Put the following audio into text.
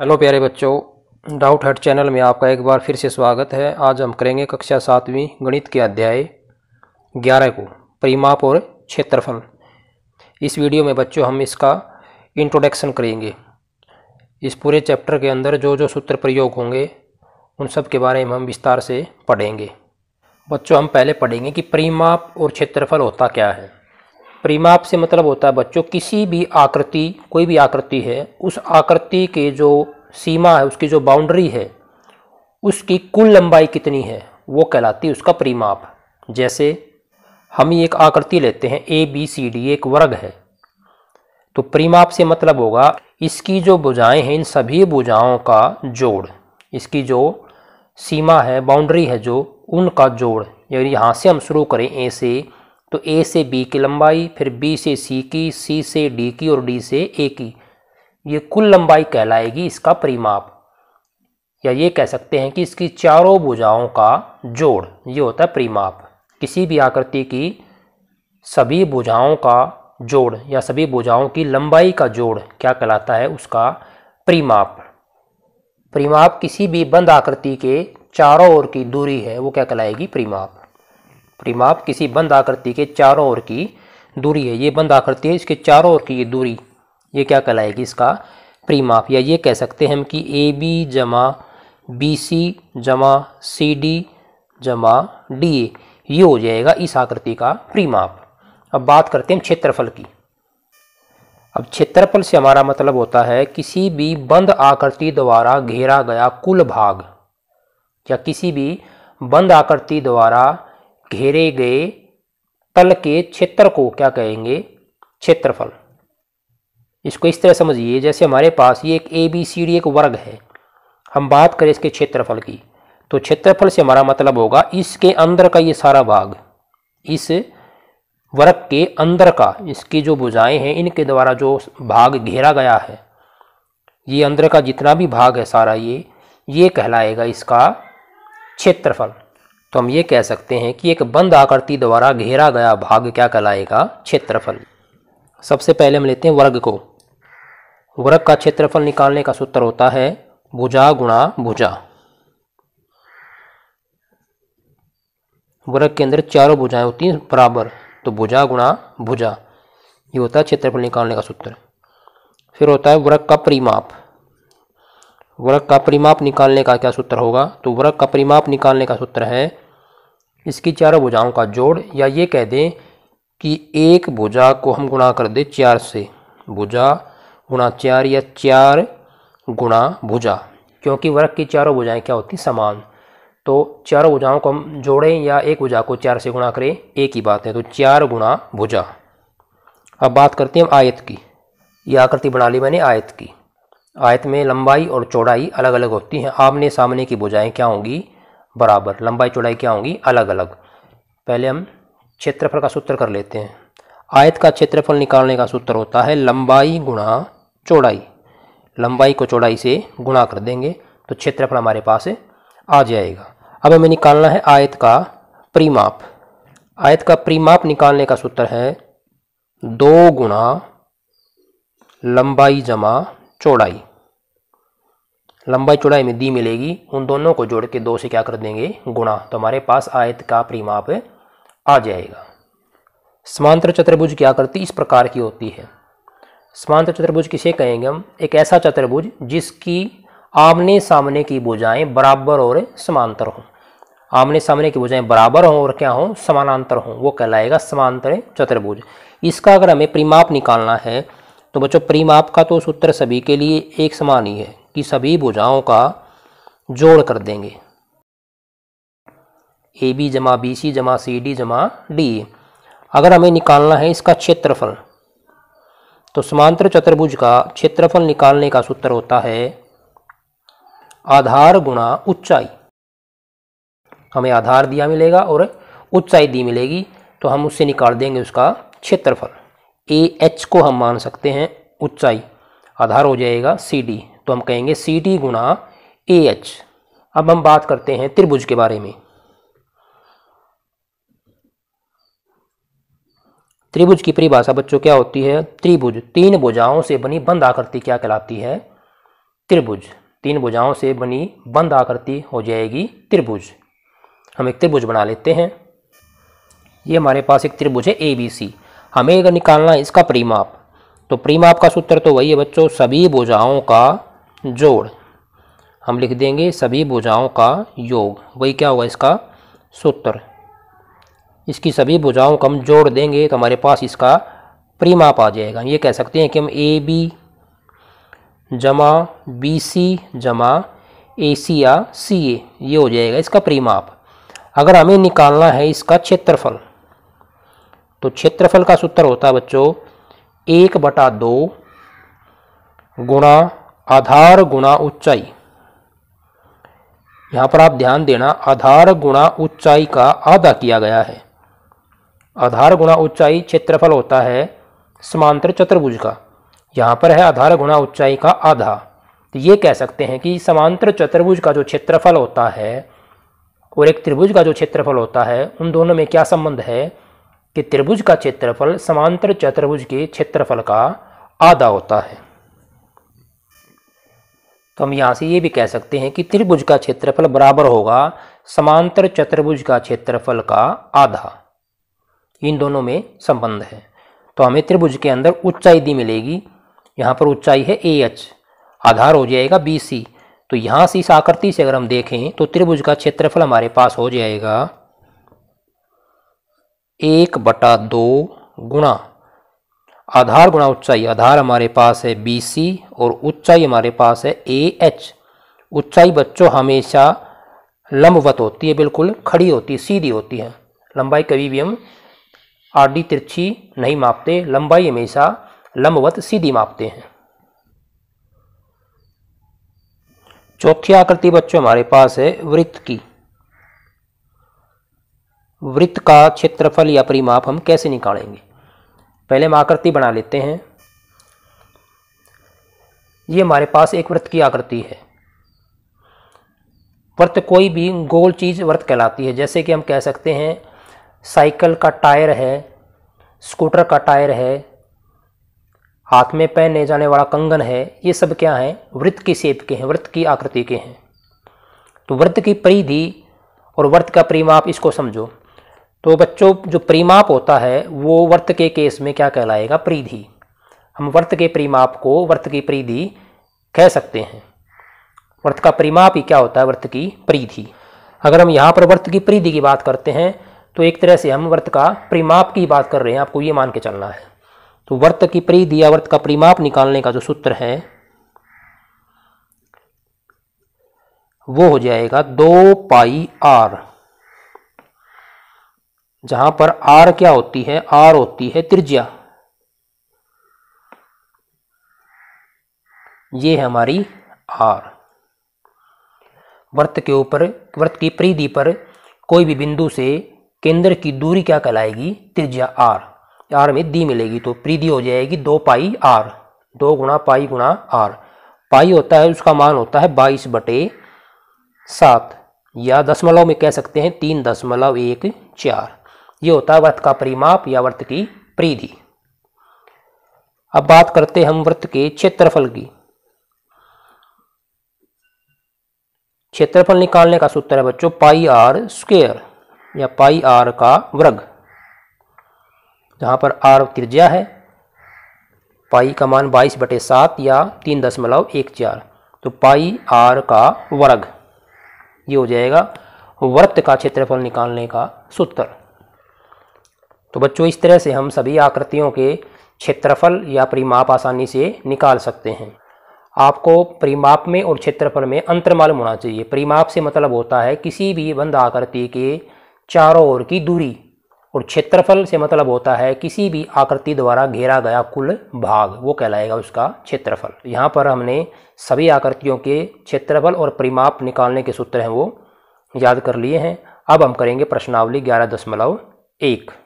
hello प्यारे बच्चों doubt हट चैनल में आपका एक बार फिर से स्वागत है आज हम करेंगे कक्षा सातवीं गणित के अध्याय ग्यारह को परिमाप और क्षेत्रफल इस वीडियो में बच्चों हम इसका इंट्रोडक्शन करेंगे इस पूरे चैप्टर के अंदर जो जो सूत्र प्रयोग होंगे उन सब के बारे में हम विस्तार से पढ़ेंगे बच्चों हम पहले पढ़ेंगे कि परिमाप और क्षेत्रफल होता क्या है परिमाप से मतलब होता है बच्चों किसी भी आकृति कोई भी आकृति है उस आकृति के जो सीमा है उसकी जो बाउंड्री है उसकी कुल लंबाई कितनी है वो कहलाती है उसका परिमाप जैसे हम एक आकृति लेते हैं ए बी सी डी एक वर्ग है तो परिमाप से मतलब होगा इसकी जो भुजाएं हैं इन सभी भुजाओं का जोड़ इसकी जो सीमा है बाउंड्री है जो उनका जोड़ यानी यहाँ से हम शुरू करें ए से तो ए से बी की लंबाई फिर बी से सी की सी से डी की और डी से ए की ये कुल लंबाई कहलाएगी इसका परिमाप या ये कह सकते हैं कि इसकी चारों भुजाओं का जोड़ ये होता है परिमाप किसी भी आकृति की सभी भुजाओं का जोड़ या सभी भुजाओं की लंबाई का जोड़ क्या कहलाता है उसका परिमाप परिमाप किसी भी बंद आकृति के चारों ओर की दूरी है वो क्या कहलाएगी परिमाप परिमाप किसी बंद आकृति के चारों ओर की दूरी है ये बंद आकृति है इसके चारों ओर की ये दूरी ये क्या कहलाएगी इसका परिमाप या ये कह सकते हैं हम कि ए बी जमा बी सी जमा सी डी जमा डी ए ये हो जाएगा इस आकृति का परिमाप अब बात करते हैं क्षेत्रफल की अब क्षेत्रफल से हमारा मतलब होता है किसी भी बंद आकृति द्वारा घेरा गया कुल भाग या किसी भी बंद आकृति द्वारा घेरे गए तल के क्षेत्र को क्या कहेंगे क्षेत्रफल इसको इस तरह समझिए जैसे हमारे पास ये एक ए बी सी डी एक वर्ग है हम बात करें इसके क्षेत्रफल की तो क्षेत्रफल से हमारा मतलब होगा इसके अंदर का ये सारा भाग इस वर्ग के अंदर का इसकी जो भुजाएं हैं इनके द्वारा जो भाग घेरा गया है ये अंदर का जितना भी भाग है सारा ये ये कहलाएगा इसका क्षेत्रफल तो हम ये कह सकते हैं कि एक बंद आकृति द्वारा घेरा गया भाग क्या कहलाएगा क्षेत्रफल सबसे पहले हम लेते हैं वर्ग को वर्ग का क्षेत्रफल निकालने का सूत्र होता है भुजा गुणा भुजा वर्ग के अंदर चारों भुजाएं होती हैं बराबर तो भुजा गुणा भुजा ये होता है क्षेत्रफल निकालने का सूत्र फिर होता है वर्ग का परिमाप वर्ग का परिमाप निकालने का क्या सूत्र होगा तो वर्ग का परिमाप निकालने का सूत्र है इसकी चारों भुजाओं का जोड़ या ये कह दें कि एक भुजा को हम गुणा कर दें चार से भुजा गुणा चार या चार गुणा भुजा क्योंकि वर्ग की चारों भुजाएं क्या होती समान तो चारों भुजाओं को हम जोड़ें या एक भुजा को चार से गुणा करें एक ही बात है तो चार गुणा भुजा अब बात करते हैं आयत की यह आकृति बना ली मैंने आयत की आयत में लंबाई और चौड़ाई अलग अलग होती हैं आमने सामने की भुजाएं क्या होंगी बराबर लंबाई चौड़ाई क्या होंगी अलग अलग पहले हम क्षेत्रफल का सूत्र कर लेते हैं आयत का क्षेत्रफल निकालने का सूत्र होता है लंबाई गुणा चौड़ाई लंबाई को चौड़ाई से गुणा कर देंगे तो क्षेत्रफल हमारे पास आ जाएगा अब हमें निकालना है आयत का परिमाप आयत का परिमाप निकालने का सूत्र है दो गुणा लंबाई जमा चौड़ाई लंबाई चौड़ाई में दी मिलेगी उन दोनों को जोड़ के दो से क्या कर देंगे गुणा तो हमारे पास आयत का परिमाप आ जाएगा समांतर चतुर्भुज क्या करती इस प्रकार की होती है समांतर चतुर्भुज किसे कहेंगे हम एक ऐसा चतुर्भुज जिसकी आमने सामने की भुजाएं बराबर और समांतर हों आमने सामने की भुजाएं बराबर हों और क्या हों समानांतर हों वो कहलाएगा समांतर चतुर्भुज इसका अगर हमें परिमाप निकालना है तो बच्चों परिमाप का तो सूत्र सभी के लिए एक समान ही है की सभी भुजाओं का जोड़ कर देंगे ए बी जमा बी सी जमा सी डी जमा डी अगर हमें निकालना है इसका क्षेत्रफल तो समांतर चतुर्भुज का क्षेत्रफल निकालने का सूत्र होता है आधार गुणा ऊंचाई हमें आधार दिया मिलेगा और ऊंचाई दी मिलेगी तो हम उससे निकाल देंगे उसका क्षेत्रफल ए एच को हम मान सकते हैं ऊंचाई आधार हो जाएगा सी डी तो हम कहेंगे सी टी गुणा ए एच अब हम बात करते हैं त्रिभुज के बारे में त्रिभुज की परिभाषा बच्चों क्या होती है त्रिभुज तीन भुजाओं से बनी बंद आकृति क्या कहलाती है त्रिभुज तीन भुजाओं से बनी बंद आकृति हो जाएगी त्रिभुज हम एक त्रिभुज बना लेते हैं ये हमारे पास एक त्रिभुज है ए बी सी हमें अगर निकालना है इसका परिमाप तो परिमाप का सूत्र तो वही है बच्चों सभी भुजाओं का जोड़ हम लिख देंगे सभी भुजाओं का योग वही क्या होगा इसका सूत्र इसकी सभी भुजाओं को हम जोड़ देंगे तो हमारे पास इसका परिमाप आ जाएगा ये कह सकते हैं कि हम ए बी जमा बी सी जमा ए सी या सी ए ये हो जाएगा इसका परिमाप अगर हमें निकालना है इसका क्षेत्रफल तो क्षेत्रफल का सूत्र होता है बच्चों एक बटा दो गुणा आधार गुणा ऊंचाई यहाँ पर आप ध्यान देना आधार गुणा ऊंचाई का आधा किया गया है आधार गुणा ऊंचाई क्षेत्रफल होता है समांतर चतुर्भुज का यहाँ पर है आधार गुणा ऊंचाई का आधा तो ये कह सकते हैं कि समांतर चतुर्भुज का जो क्षेत्रफल होता है और एक त्रिभुज का जो क्षेत्रफल होता है उन दोनों में क्या संबंध है कि त्रिभुज का क्षेत्रफल समांतर चतुर्भुज के क्षेत्रफल का आधा होता है तो हम यहाँ से ये भी कह सकते हैं कि त्रिभुज का क्षेत्रफल बराबर होगा समांतर चतुर्भुज का क्षेत्रफल का आधा इन दोनों में संबंध है तो हमें त्रिभुज के अंदर ऊंचाई दी मिलेगी यहाँ पर ऊंचाई है ए एच आधार हो जाएगा बी सी तो यहाँ से इस आकृति से अगर हम देखें तो त्रिभुज का क्षेत्रफल हमारे पास हो जाएगा एक बटा दो गुणा आधार गुणा ऊंचाई आधार हमारे पास है बी सी और ऊंचाई हमारे पास है ए एच ऊंचाई बच्चों हमेशा लंबवत होती है बिल्कुल खड़ी होती है सीधी होती है लंबाई कभी भी हम आडी तिरछी नहीं मापते लंबाई हमेशा लंबवत सीधी मापते हैं चौथी आकृति बच्चों हमारे पास है वृत्त की वृत्त का क्षेत्रफल या परिमाप हम कैसे निकालेंगे पहले हम आकृति बना लेते हैं ये हमारे पास एक वृत्त की आकृति है वृत्त कोई भी गोल चीज़ वृत्त कहलाती है जैसे कि हम कह सकते हैं साइकिल का टायर है स्कूटर का टायर है हाथ में पहने जाने वाला कंगन है ये सब क्या है वृत्त की सेप के हैं वृत्त की आकृति के हैं तो वृत्त की परिधि और वृत्त का परिमाप इसको समझो तो बच्चों जो प्रीमाप होता है वो वर्त के केस में क्या कहलाएगा परिधि हम वर्त के प्रीमाप को वर्त की परिधि कह सकते हैं वर्त का परिमाप ही क्या होता है वर्त की परिधि अगर हम यहाँ पर वर्त की परिधि की बात करते हैं तो एक तरह से हम वर्त का परिमाप की बात कर रहे हैं आपको ये मान के चलना है तो वर्त की परिधि या वर्त का परिमाप निकालने का जो सूत्र है वो हो जाएगा दो पाई आर जहां पर आर क्या होती है आर होती है त्रिज्या ये है हमारी आर वृत्त के ऊपर वृत्त की परिधि पर कोई भी बिंदु से केंद्र की दूरी क्या कहलाएगी त्रिज्या आर आर में दी मिलेगी तो परिधि हो जाएगी दो पाई आर दो गुणा पाई गुणा आर पाई होता है उसका मान होता है बाईस बटे सात या दशमलव में कह सकते हैं तीन दशमलव एक चार ये होता है व्रत का परिमाप या व्रत की परिधि अब बात करते हैं हम व्रत के क्षेत्रफल की क्षेत्रफल निकालने का सूत्र है बच्चों पाई आर स्क्वेयर या पाई आर का वर्ग जहां पर आर त्रिज्या है पाई का मान बाईस बटे सात या तीन दशमलव एक चार तो पाई आर का वर्ग ये हो जाएगा व्रत का क्षेत्रफल निकालने का सूत्र तो बच्चों इस तरह से हम सभी आकृतियों के क्षेत्रफल या परिमाप आसानी से निकाल सकते हैं आपको परिमाप में और क्षेत्रफल में अंतर मालूम होना चाहिए परिमाप से मतलब होता है किसी भी बंद आकृति के चारों ओर की दूरी और क्षेत्रफल से मतलब होता है किसी भी आकृति द्वारा घेरा गया कुल भाग वो कहलाएगा उसका क्षेत्रफल यहाँ पर हमने सभी आकृतियों के क्षेत्रफल और परिमाप निकालने के सूत्र हैं वो याद कर लिए हैं अब हम करेंगे प्रश्नावली ग्यारह दशमलव एक